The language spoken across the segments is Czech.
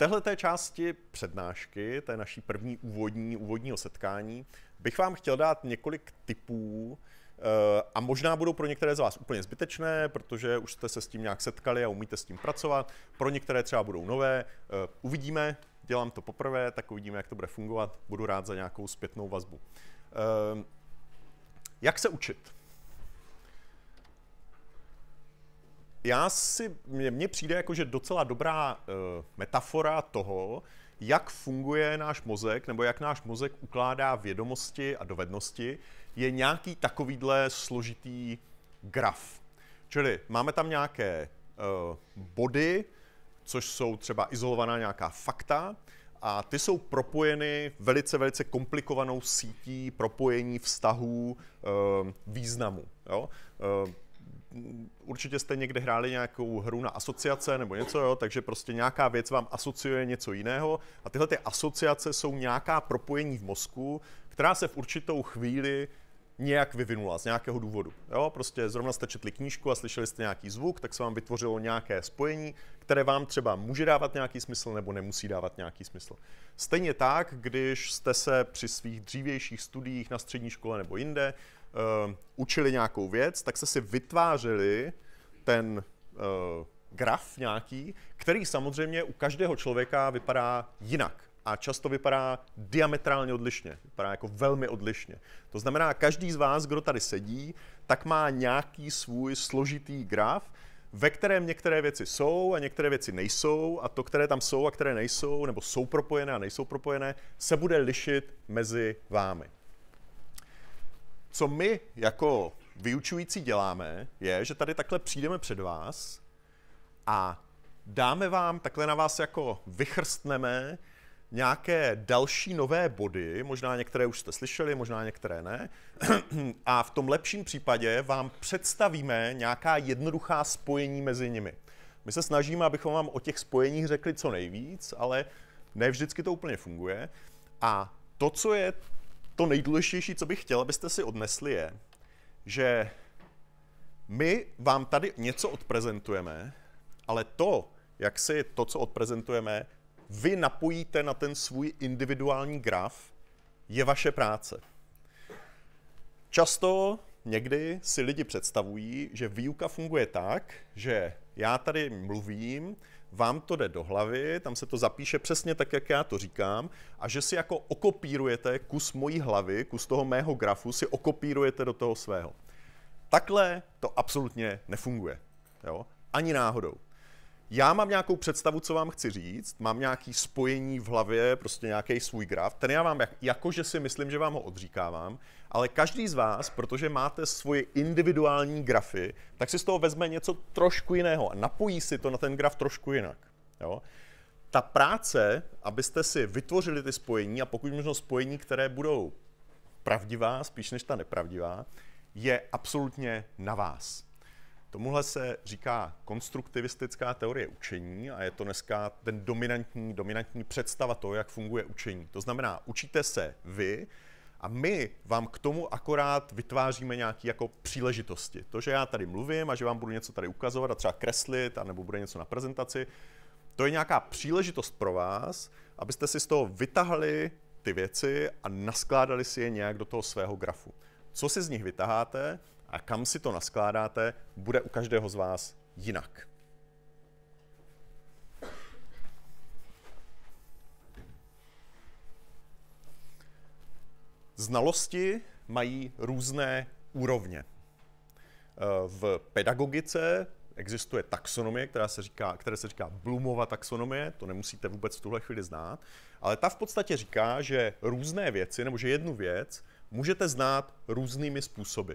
téhle té části přednášky, té naší první úvodní, úvodního setkání, bych vám chtěl dát několik tipů, eh, a možná budou pro některé z vás úplně zbytečné, protože už jste se s tím nějak setkali a umíte s tím pracovat. Pro některé třeba budou nové. Eh, uvidíme, dělám to poprvé, tak uvidíme, jak to bude fungovat. Budu rád za nějakou zpětnou vazbu. Eh, jak se učit? já si, mně, mně přijde jako, že docela dobrá uh, metafora toho, jak funguje náš mozek, nebo jak náš mozek ukládá vědomosti a dovednosti, je nějaký takovýhle složitý graf. Čili máme tam nějaké uh, body, což jsou třeba izolovaná nějaká fakta, a ty jsou propojeny velice, velice komplikovanou sítí propojení vztahů uh, významu. Jo? Uh, určitě jste někde hráli nějakou hru na asociace nebo něco, jo, takže prostě nějaká věc vám asociuje něco jiného a tyhle ty asociace jsou nějaká propojení v mozku, která se v určitou chvíli nějak vyvinula z nějakého důvodu. Jo, prostě zrovna jste četli knížku a slyšeli jste nějaký zvuk, tak se vám vytvořilo nějaké spojení, které vám třeba může dávat nějaký smysl nebo nemusí dávat nějaký smysl. Stejně tak, když jste se při svých dřívějších studiích na střední škole nebo jinde uh, učili nějakou věc, tak se si vytvářeli ten uh, graf nějaký, který samozřejmě u každého člověka vypadá jinak a často vypadá diametrálně odlišně, vypadá jako velmi odlišně. To znamená, každý z vás, kdo tady sedí, tak má nějaký svůj složitý graf, ve kterém některé věci jsou a některé věci nejsou a to, které tam jsou a které nejsou, nebo jsou propojené a nejsou propojené, se bude lišit mezi vámi co my jako vyučující děláme, je, že tady takhle přijdeme před vás a dáme vám, takhle na vás jako vychrstneme nějaké další nové body, možná některé už jste slyšeli, možná některé ne, a v tom lepším případě vám představíme nějaká jednoduchá spojení mezi nimi. My se snažíme, abychom vám o těch spojeních řekli co nejvíc, ale ne vždycky to úplně funguje. A to, co je to nejdůležitější, co bych chtěl, abyste si odnesli, je, že my vám tady něco odprezentujeme, ale to, jak si to, co odprezentujeme, vy napojíte na ten svůj individuální graf, je vaše práce. Často někdy si lidi představují, že výuka funguje tak, že já tady mluvím, vám to jde do hlavy, tam se to zapíše přesně tak, jak já to říkám, a že si jako okopírujete kus mojí hlavy, kus toho mého grafu, si okopírujete do toho svého. Takhle to absolutně nefunguje. Jo? Ani náhodou. Já mám nějakou představu, co vám chci říct, mám nějaký spojení v hlavě, prostě nějaký svůj graf, ten já vám jak, jakože si myslím, že vám ho odříkávám, ale každý z vás, protože máte svoje individuální grafy, tak si z toho vezme něco trošku jiného a napojí si to na ten graf trošku jinak. Jo? Ta práce, abyste si vytvořili ty spojení a pokud možno spojení, které budou pravdivá, spíš než ta nepravdivá, je absolutně na vás. Tomuhle se říká konstruktivistická teorie učení a je to dneska ten dominantní, dominantní představa toho, jak funguje učení. To znamená, učíte se vy, a my vám k tomu akorát vytváříme nějaké jako příležitosti. To, že já tady mluvím a že vám budu něco tady ukazovat a třeba kreslit, a nebo bude něco na prezentaci, to je nějaká příležitost pro vás, abyste si z toho vytahli ty věci a naskládali si je nějak do toho svého grafu. Co si z nich vytaháte a kam si to naskládáte, bude u každého z vás jinak. Znalosti mají různé úrovně. Eh, v pedagogice existuje taxonomie, která se říká, které se říká Bloomova taxonomie, to nemusíte vůbec v tuhle chvíli znát, ale ta v podstatě říká, že různé věci, nebo že jednu věc, můžete znát různými způsoby.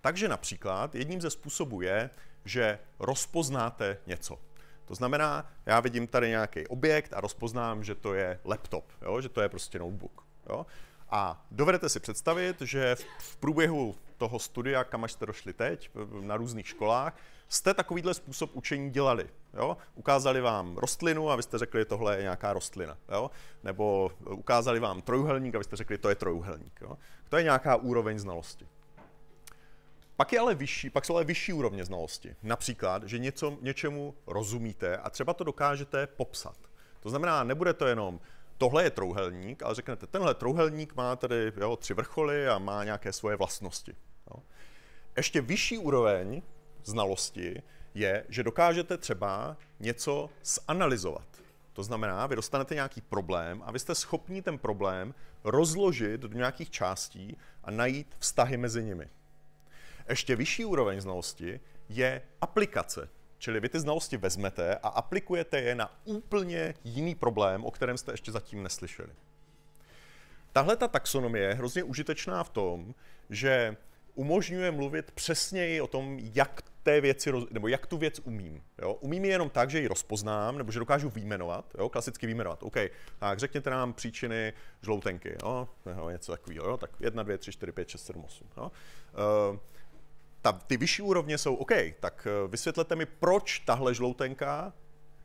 Takže například jedním ze způsobů je, že rozpoznáte něco. To znamená, já vidím tady nějaký objekt a rozpoznám, že to je laptop, jo? že to je prostě notebook. Jo? A dovedete si představit, že v průběhu toho studia, kam až jste došli teď, na různých školách, jste takovýhle způsob učení dělali. Jo? Ukázali vám rostlinu a vy jste řekli, tohle je nějaká rostlina. Jo? Nebo ukázali vám trojuhelník a vy jste řekli, to je trojuhelník. Jo? To je nějaká úroveň znalosti. Pak, je ale vyšší, pak jsou ale vyšší úrovně znalosti. Například, že něco, něčemu rozumíte a třeba to dokážete popsat. To znamená, nebude to jenom tohle je trouhelník, ale řeknete, tenhle trouhelník má tady jo, tři vrcholy a má nějaké svoje vlastnosti. Jo. Ještě vyšší úroveň znalosti je, že dokážete třeba něco zanalizovat. To znamená, vy dostanete nějaký problém a vy jste schopni ten problém rozložit do nějakých částí a najít vztahy mezi nimi. Ještě vyšší úroveň znalosti je aplikace Čili vy ty znalosti vezmete a aplikujete je na úplně jiný problém, o kterém jste ještě zatím neslyšeli. Tahle ta taxonomie je hrozně užitečná v tom, že umožňuje mluvit přesněji o tom, jak té věci, nebo jak tu věc umím. Jo? Umím ji jenom tak, že ji rozpoznám, nebo že dokážu výjmenovat, jo? klasicky výjmenovat. OK, tak řekněte nám příčiny žloutenky, jo? něco takového, jo? tak 1, 2, 3, 4, 5, 6, 7, 8. Jo? Uh, ta, ty vyšší úrovně jsou OK, tak eh, vysvětlete mi, proč tahle žloutenka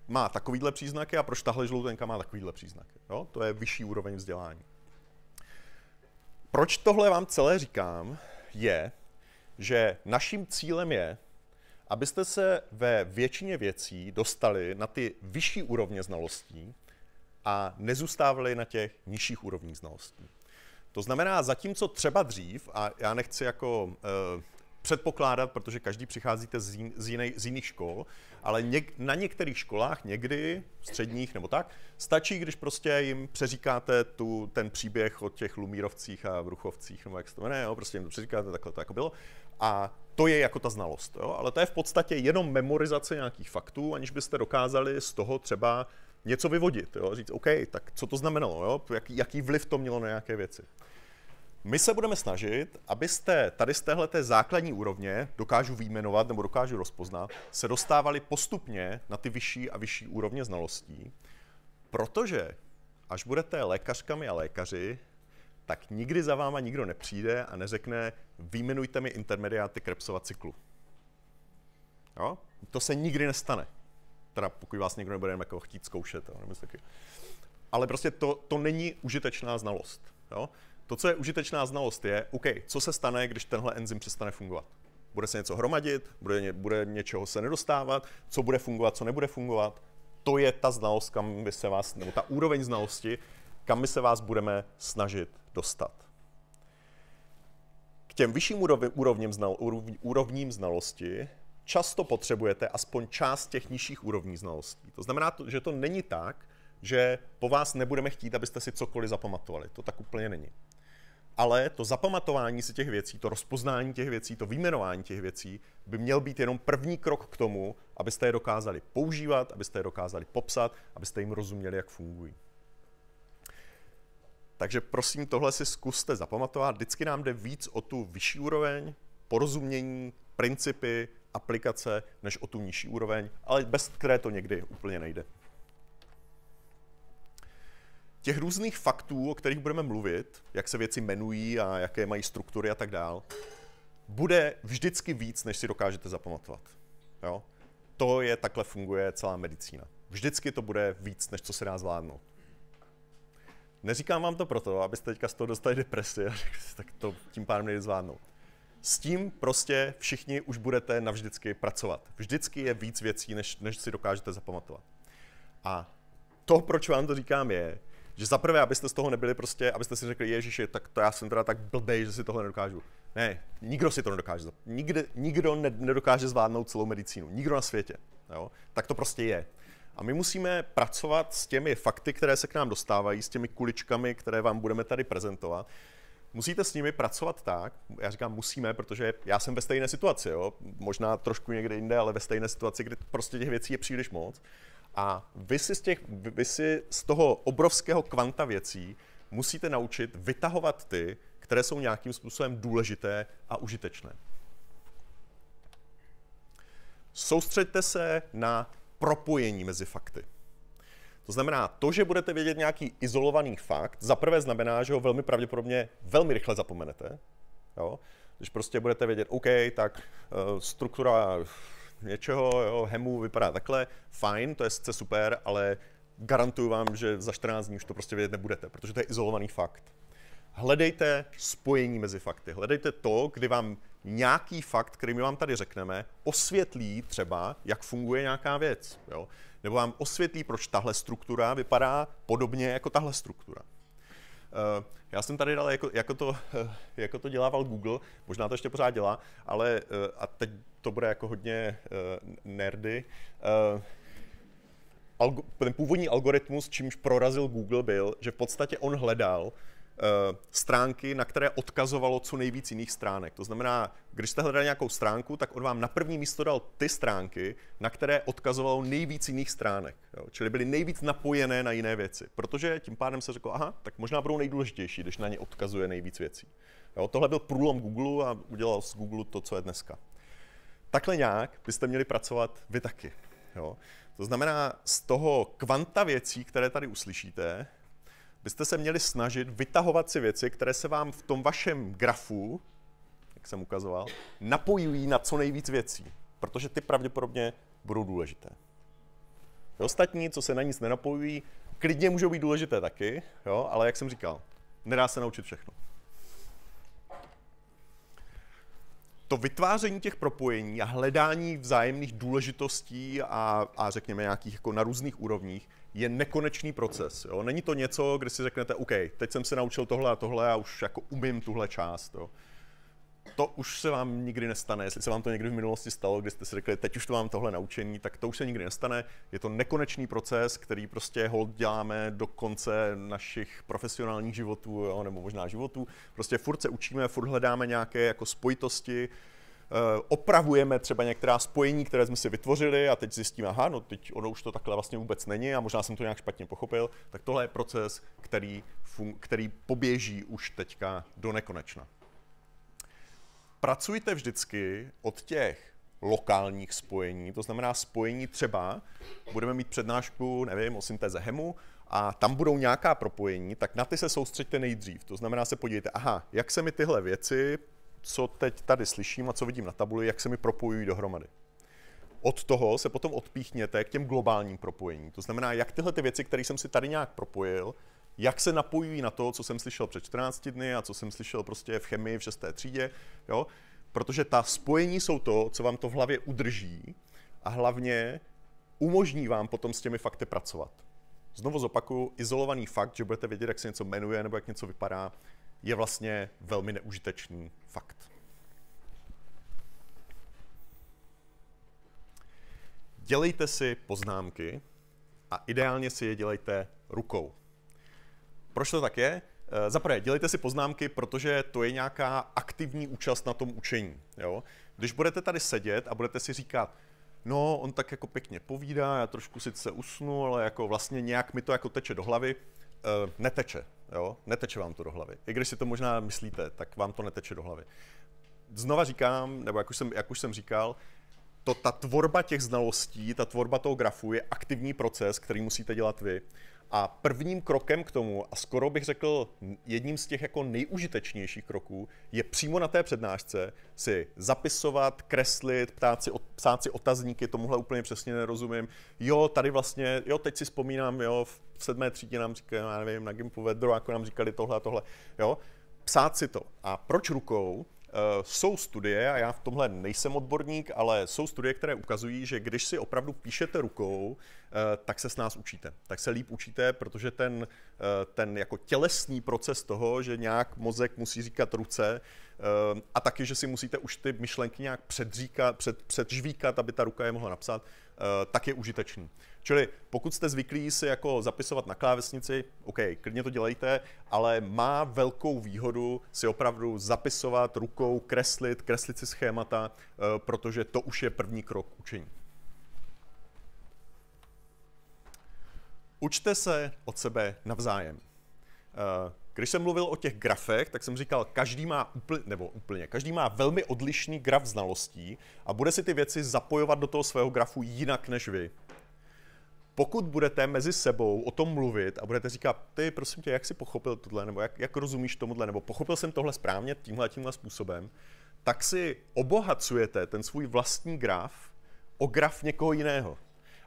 má takovýhle příznaky a proč tahle žloutenka má takovýhle příznaky. Jo? To je vyšší úroveň vzdělání. Proč tohle vám celé říkám, je, že naším cílem je, abyste se ve většině věcí dostali na ty vyšší úrovně znalostí a nezůstávali na těch nižších úrovních znalostí. To znamená, zatímco třeba dřív, a já nechci jako uh, předpokládat, protože každý přicházíte z, jin, z, jiný, z jiných škol, ale něk, na některých školách, někdy středních nebo tak, stačí, když prostě jim přeříkáte tu, ten příběh o těch lumírovcích a vruchovcích, nebo jak se to jmenuje, jo, prostě jim to přeříkáte, takhle to jako bylo. A to je jako ta znalost, jo? ale to je v podstatě jenom memorizace nějakých faktů, aniž byste dokázali z toho třeba něco vyvodit, jo? říct, OK, tak co to znamenalo, jo? Jaký, jaký vliv to mělo na nějaké věci. My se budeme snažit, abyste tady z téhle základní úrovně, dokážu výjmenovat nebo dokážu rozpoznat, se dostávali postupně na ty vyšší a vyšší úrovně znalostí, protože až budete lékařkami a lékaři, tak nikdy za váma nikdo nepřijde a neřekne, výjmenujte mi intermediáty Krebsova cyklu. Jo? To se nikdy nestane. Teda pokud vás někdo nebude jako chtít zkoušet. Jo? Ale prostě to, to není užitečná znalost. Jo? To, co je užitečná znalost, je, OK, co se stane, když tenhle enzym přestane fungovat. Bude se něco hromadit, bude, bude něčeho se nedostávat, co bude fungovat, co nebude fungovat. To je ta znalost, kam by se vás, nebo ta úroveň znalosti, kam my se vás budeme snažit dostat. K těm vyšším úrovním, znal, úrovním znalosti často potřebujete aspoň část těch nižších úrovní znalostí. To znamená, že to není tak, že po vás nebudeme chtít, abyste si cokoliv zapamatovali. To tak úplně není ale to zapamatování si těch věcí, to rozpoznání těch věcí, to vyjmenování těch věcí by měl být jenom první krok k tomu, abyste je dokázali používat, abyste je dokázali popsat, abyste jim rozuměli, jak fungují. Takže prosím, tohle si zkuste zapamatovat. Vždycky nám jde víc o tu vyšší úroveň, porozumění, principy, aplikace, než o tu nižší úroveň, ale bez které to někdy úplně nejde těch různých faktů, o kterých budeme mluvit, jak se věci jmenují a jaké mají struktury a tak dál, bude vždycky víc, než si dokážete zapamatovat. Jo? To je, takhle funguje celá medicína. Vždycky to bude víc, než co se dá zvládnout. Neříkám vám to proto, abyste teďka z toho dostali depresi a řekli tak to tím pádem nejde zvládnout. S tím prostě všichni už budete navždycky pracovat. Vždycky je víc věcí, než, než si dokážete zapamatovat. A to, proč vám to říkám, je, že za prvé, abyste z toho nebyli prostě, abyste si řekli, Ježíši, tak to já jsem teda tak blbej, že si toho nedokážu. Ne, nikdo si to nedokáže. Nikde, nikdo nedokáže zvládnout celou medicínu. Nikdo na světě. Jo? Tak to prostě je. A my musíme pracovat s těmi fakty, které se k nám dostávají, s těmi kuličkami, které vám budeme tady prezentovat. Musíte s nimi pracovat tak, já říkám musíme, protože já jsem ve stejné situaci, jo? možná trošku někde jinde, ale ve stejné situaci, kdy prostě těch věcí je příliš moc a vy si, z těch, vy si z toho obrovského kvanta věcí musíte naučit vytahovat ty, které jsou nějakým způsobem důležité a užitečné. Soustřeďte se na propojení mezi fakty. To znamená, to, že budete vědět nějaký izolovaný fakt, za prvé znamená, že ho velmi pravděpodobně velmi rychle zapomenete. Jo? Když prostě budete vědět, OK, tak eh, struktura něčeho, jo, hemu vypadá takhle, fajn, to je sice super, ale garantuju vám, že za 14 dní už to prostě vědět nebudete, protože to je izolovaný fakt. Hledejte spojení mezi fakty. Hledejte to, kdy vám nějaký fakt, který my vám tady řekneme, osvětlí třeba, jak funguje nějaká věc. Jo? Nebo vám osvětlí, proč tahle struktura vypadá podobně jako tahle struktura. Eh, já jsem tady dal, jako, jako, to, eh, jako to dělával Google, možná to ještě pořád dělá, ale eh, a teď to bude jako hodně nerdy. Ten původní algoritmus, čímž prorazil Google, byl, že v podstatě on hledal Eh, stránky, na které odkazovalo co nejvíc jiných stránek. To znamená, když jste hledali nějakou stránku, tak on vám na první místo dal ty stránky, na které odkazovalo nejvíc jiných stránek. Jo? Čili byly nejvíc napojené na jiné věci, protože tím pádem se řeklo, aha, tak možná budou nejdůležitější, když na ně odkazuje nejvíc věcí. Jo? Tohle byl průlom Google a udělal z Google to, co je dneska. Takhle nějak byste měli pracovat vy taky. Jo? To znamená, z toho kvanta věcí, které tady uslyšíte, byste se měli snažit vytahovat si věci, které se vám v tom vašem grafu, jak jsem ukazoval, napojují na co nejvíc věcí, protože ty pravděpodobně budou důležité. Ty ostatní, co se na nic nenapojují, klidně můžou být důležité taky, jo, ale jak jsem říkal, nedá se naučit všechno. to vytváření těch propojení a hledání vzájemných důležitostí a, a řekněme nějakých jako na různých úrovních je nekonečný proces. Jo? Není to něco, kde si řeknete, OK, teď jsem se naučil tohle a tohle a už jako umím tuhle část. Jo? To už se vám nikdy nestane. Jestli se vám to někdy v minulosti stalo, kdy jste si řekli, teď už to mám tohle naučení, tak to už se nikdy nestane. Je to nekonečný proces, který prostě hold děláme do konce našich profesionálních životů, jo? nebo možná životů. Prostě furt se učíme, furt hledáme nějaké jako spojitosti, Eh, opravujeme třeba některá spojení, které jsme si vytvořili a teď zjistíme, aha, no teď ono už to takhle vlastně vůbec není a možná jsem to nějak špatně pochopil, tak tohle je proces, který, který poběží už teďka do nekonečna. Pracujte vždycky od těch lokálních spojení, to znamená spojení třeba, budeme mít přednášku, nevím, o syntéze hemu, a tam budou nějaká propojení, tak na ty se soustřeďte nejdřív. To znamená, se podívejte, aha, jak se mi tyhle věci co teď tady slyším a co vidím na tabuli, jak se mi propojují dohromady. Od toho se potom odpíchněte k těm globálním propojením. To znamená, jak tyhle ty věci, které jsem si tady nějak propojil, jak se napojují na to, co jsem slyšel před 14 dny a co jsem slyšel prostě v chemii v 6. třídě. Jo? Protože ta spojení jsou to, co vám to v hlavě udrží a hlavně umožní vám potom s těmi fakty pracovat. Znovu zopakuju, izolovaný fakt, že budete vědět, jak se něco jmenuje nebo jak něco vypadá, je vlastně velmi neužitečný fakt. Dělejte si poznámky a ideálně si je dělejte rukou. Proč to tak je? Eh, za prvé, dělejte si poznámky, protože to je nějaká aktivní účast na tom učení. Jo? Když budete tady sedět a budete si říkat, no, on tak jako pěkně povídá, já trošku sice usnu, ale jako vlastně nějak mi to jako teče do hlavy, e, neteče. Jo? Neteče vám to do hlavy. I když si to možná myslíte, tak vám to neteče do hlavy. Znova říkám, nebo jak už jsem, jak už jsem říkal, to, ta tvorba těch znalostí, ta tvorba toho grafu je aktivní proces, který musíte dělat vy. A prvním krokem k tomu, a skoro bych řekl jedním z těch jako nejužitečnějších kroků, je přímo na té přednášce si zapisovat, kreslit, ptát si, psát si otazníky, tomuhle úplně přesně nerozumím. Jo, tady vlastně, jo, teď si vzpomínám, jo, v sedmé třídě nám říkali, já nevím, na Gimpu vedro, jako nám říkali tohle a tohle, jo. Psát si to. A proč rukou? Eh, jsou studie, a já v tomhle nejsem odborník, ale jsou studie, které ukazují, že když si opravdu píšete rukou, eh, tak se s nás učíte. Tak se líp učíte, protože ten, eh, ten jako tělesný proces toho, že nějak mozek musí říkat ruce, Ehm, a taky, že si musíte už ty myšlenky nějak předříkat, před, předžvíkat, aby ta ruka je mohla napsat, eh, tak je užitečný. Čili pokud jste zvyklí si jako zapisovat na klávesnici, OK, klidně to dělejte, ale má velkou výhodu si opravdu zapisovat rukou, kreslit, kreslit si schémata, eh, protože to už je první krok učení. Učte se od sebe navzájem. Eh, když jsem mluvil o těch grafech, tak jsem říkal, každý má úplně, nebo úplně, každý má velmi odlišný graf znalostí a bude si ty věci zapojovat do toho svého grafu jinak než vy. Pokud budete mezi sebou o tom mluvit a budete říkat, ty prosím tě, jak jsi pochopil tohle, nebo jak, jak rozumíš tomuhle, nebo pochopil jsem tohle správně tímhle tímhle způsobem, tak si obohacujete ten svůj vlastní graf o graf někoho jiného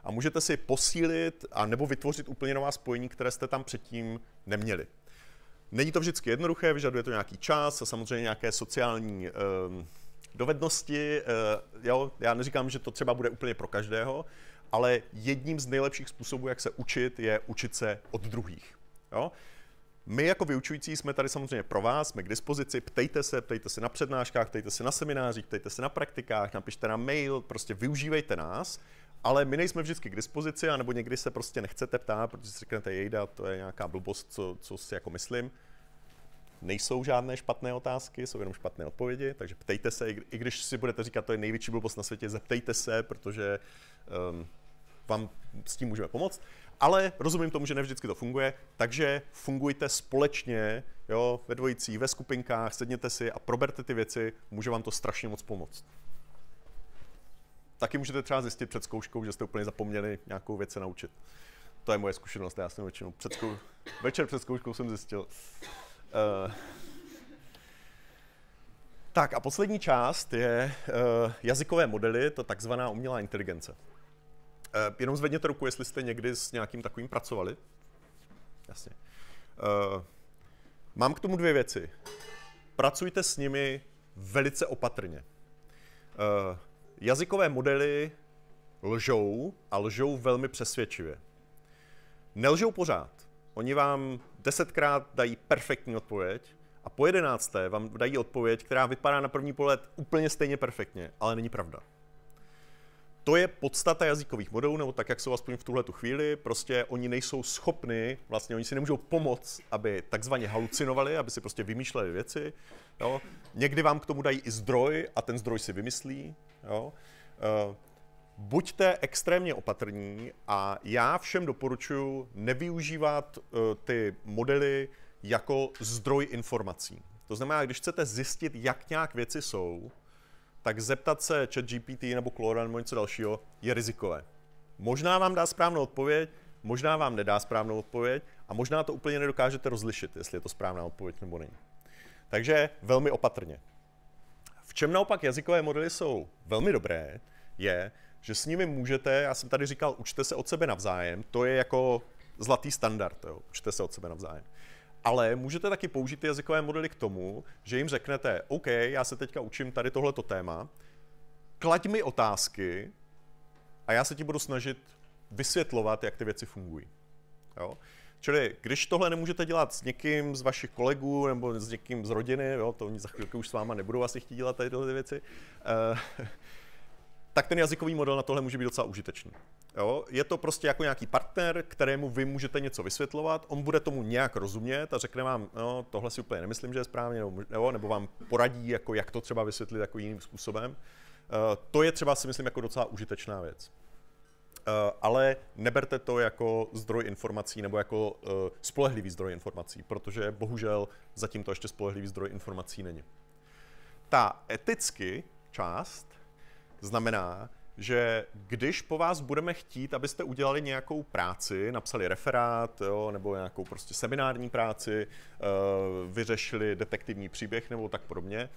a můžete si posílit a nebo vytvořit úplně nová spojení, které jste tam předtím neměli. Není to vždycky jednoduché, vyžaduje to nějaký čas a samozřejmě nějaké sociální ehm, dovednosti. Eh, jo, já neříkám, že to třeba bude úplně pro každého, ale jedním z nejlepších způsobů, jak se učit, je učit se od druhých. Jo? My jako vyučující jsme tady samozřejmě pro vás, jsme k dispozici, ptejte se, ptejte se na přednáškách, ptejte se na seminářích, ptejte se na praktikách, napište na mail, prostě využívejte nás, ale my nejsme vždycky k dispozici, anebo někdy se prostě nechcete ptát, protože si řeknete jejda, to je nějaká blbost, co, co si jako myslím. Nejsou žádné špatné otázky, jsou jenom špatné odpovědi, takže ptejte se, i když si budete říkat, to je největší blbost na světě, zeptejte se, protože um, vám s tím můžeme pomoct. Ale rozumím tomu, že ne vždycky to funguje, takže fungujte společně, jo, ve dvojicích, ve skupinkách, sedněte si a proberte ty věci, může vám to strašně moc pomoct. Taky můžete třeba zjistit před zkouškou, že jste úplně zapomněli nějakou věc se naučit. To je moje zkušenost, já jsem většinou před zkou... večer před zkouškou jsem zjistil. Uh, tak a poslední část je uh, jazykové modely, to takzvaná umělá inteligence. Uh, jenom zvedněte ruku, jestli jste někdy s nějakým takovým pracovali. Jasně. Uh, mám k tomu dvě věci. Pracujte s nimi velice opatrně. Uh, Jazykové modely lžou a lžou velmi přesvědčivě. Nelžou pořád. Oni vám desetkrát dají perfektní odpověď a po jedenácté vám dají odpověď, která vypadá na první pohled úplně stejně perfektně, ale není pravda to je podstata jazykových modelů, nebo tak, jak jsou aspoň v tuhle chvíli, prostě oni nejsou schopni, vlastně oni si nemůžou pomoct, aby takzvaně halucinovali, aby si prostě vymýšleli věci. Jo. Někdy vám k tomu dají i zdroj a ten zdroj si vymyslí. Jo. Uh, buďte extrémně opatrní a já všem doporučuji nevyužívat uh, ty modely jako zdroj informací. To znamená, když chcete zjistit, jak nějak věci jsou, tak zeptat se chat GPT nebo Clora nebo něco dalšího je rizikové. Možná vám dá správnou odpověď, možná vám nedá správnou odpověď a možná to úplně nedokážete rozlišit, jestli je to správná odpověď nebo není. Takže velmi opatrně. V čem naopak jazykové modely jsou velmi dobré, je, že s nimi můžete, já jsem tady říkal, učte se od sebe navzájem, to je jako zlatý standard, jo, učte se od sebe navzájem ale můžete taky použít ty jazykové modely k tomu, že jim řeknete, OK, já se teďka učím tady tohleto téma, klaď mi otázky a já se ti budu snažit vysvětlovat, jak ty věci fungují. Jo? Čili když tohle nemůžete dělat s někým z vašich kolegů nebo s někým z rodiny, jo, to oni za chvilku už s váma nebudou asi chtít dělat tady tyhle věci, eh, tak ten jazykový model na tohle může být docela užitečný. Jo? Je to prostě jako nějaký partner, kterému vy můžete něco vysvětlovat, on bude tomu nějak rozumět a řekne vám, no tohle si úplně nemyslím, že je správně, nebo, nebo, nebo vám poradí, jako, jak to třeba vysvětlit jako jiným způsobem. Eh, to je třeba si myslím jako docela užitečná věc. Eh, ale neberte to jako zdroj informací nebo jako eh, spolehlivý zdroj informací, protože bohužel zatím to ještě spolehlivý zdroj informací není. Ta eticky část znamená, že když po vás budeme chtít, abyste udělali nějakou práci, napsali referát jo, nebo nějakou prostě seminární práci, eh, vyřešili detektivní příběh nebo tak podobně,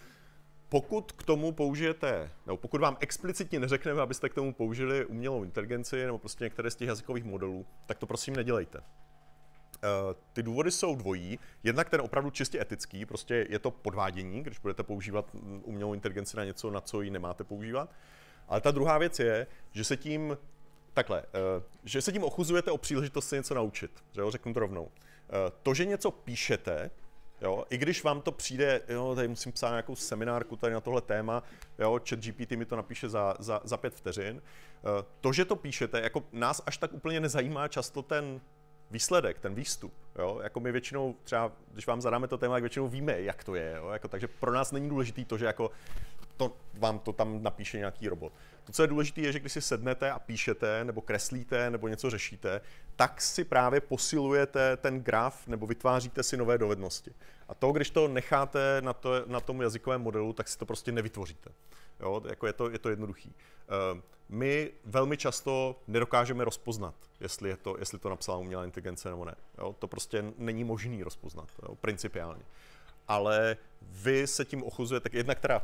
pokud k tomu použijete, nebo pokud vám explicitně neřekneme, abyste k tomu použili umělou inteligenci nebo prostě některé z těch jazykových modelů, tak to prosím nedělejte. Eh, ty důvody jsou dvojí. Jednak ten opravdu čistě etický, prostě je to podvádění, když budete používat umělou inteligenci na něco, na co ji nemáte používat. Ale ta druhá věc je, že se tím takhle, eh, že se tím ochuzujete o příležitost se něco naučit, že jo, řeknu to rovnou. Eh, to, že něco píšete, jo, i když vám to přijde, jo, tady musím psát nějakou seminárku tady na tohle téma, jo, chat GPT mi to napíše za, za, za pět vteřin, eh, to, že to píšete, jako nás až tak úplně nezajímá často ten výsledek, ten výstup. Jo? Jako my většinou, třeba když vám zadáme to téma, tak většinou víme, jak to je. Jo? Jako, takže pro nás není důležité to, že jako to vám to tam napíše nějaký robot. To, co je důležité, je, že když si sednete a píšete, nebo kreslíte, nebo něco řešíte, tak si právě posilujete ten graf, nebo vytváříte si nové dovednosti. A to, když to necháte na, to, na tom jazykovém modelu, tak si to prostě nevytvoříte. Jo, jako je to, je to jednoduchý. Eh, my velmi často nedokážeme rozpoznat, jestli, je to, jestli to napsala umělá inteligence nebo ne. Jo, to prostě není možné rozpoznat, jo, principiálně. Ale vy se tím ochuzujete, tak jedna, která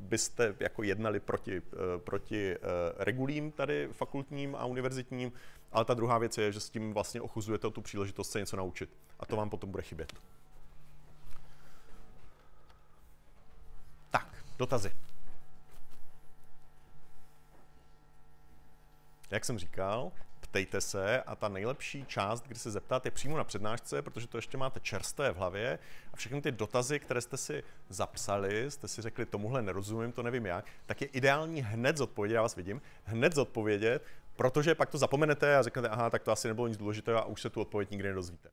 byste jako jednali proti, eh, proti eh, regulím tady fakultním a univerzitním, ale ta druhá věc je, že s tím vlastně ochuzujete tu příležitost se něco naučit. A to vám potom bude chybět. Tak, dotazy. Jak jsem říkal, ptejte se a ta nejlepší část, kdy se zeptáte, je přímo na přednášce, protože to ještě máte čerstvé v hlavě a všechny ty dotazy, které jste si zapsali, jste si řekli, tomuhle nerozumím, to nevím jak, tak je ideální hned zodpovědět, já vás vidím, hned zodpovědět, protože pak to zapomenete a řeknete, aha, tak to asi nebylo nic důležitého a už se tu odpověď nikdy nedozvíte.